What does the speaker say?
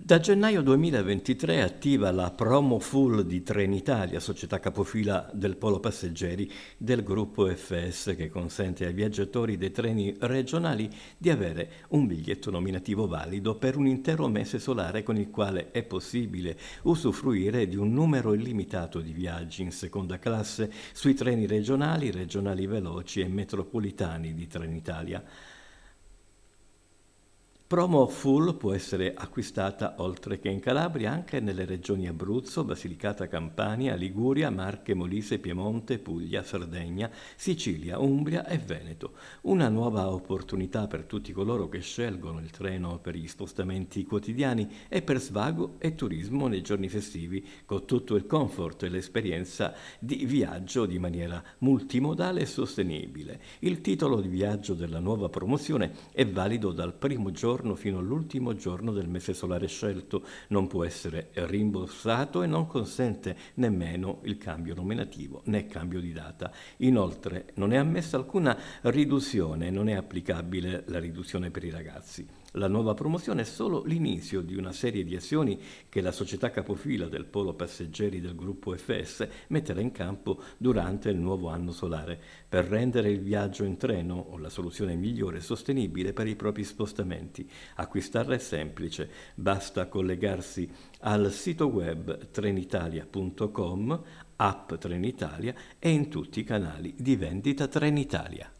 Da gennaio 2023 attiva la Promo Full di Trenitalia, società capofila del polo passeggeri del gruppo FS che consente ai viaggiatori dei treni regionali di avere un biglietto nominativo valido per un intero mese solare con il quale è possibile usufruire di un numero illimitato di viaggi in seconda classe sui treni regionali, regionali veloci e metropolitani di Trenitalia. Promo Full può essere acquistata oltre che in Calabria anche nelle regioni Abruzzo, Basilicata, Campania, Liguria, Marche, Molise, Piemonte, Puglia, Sardegna, Sicilia, Umbria e Veneto. Una nuova opportunità per tutti coloro che scelgono il treno per gli spostamenti quotidiani e per svago e turismo nei giorni festivi, con tutto il comfort e l'esperienza di viaggio di maniera multimodale e sostenibile. Il titolo di viaggio della nuova promozione è valido dal primo giorno giorno fino all'ultimo giorno del mese solare scelto, non può essere rimborsato e non consente nemmeno il cambio nominativo né cambio di data. Inoltre non è ammessa alcuna riduzione, non è applicabile la riduzione per i ragazzi. La nuova promozione è solo l'inizio di una serie di azioni che la società capofila del polo passeggeri del gruppo FS metterà in campo durante il nuovo anno solare per rendere il viaggio in treno la soluzione migliore e sostenibile per i propri spostamenti. Acquistarla è semplice, basta collegarsi al sito web trenitalia.com, app Trenitalia e in tutti i canali di vendita Trenitalia.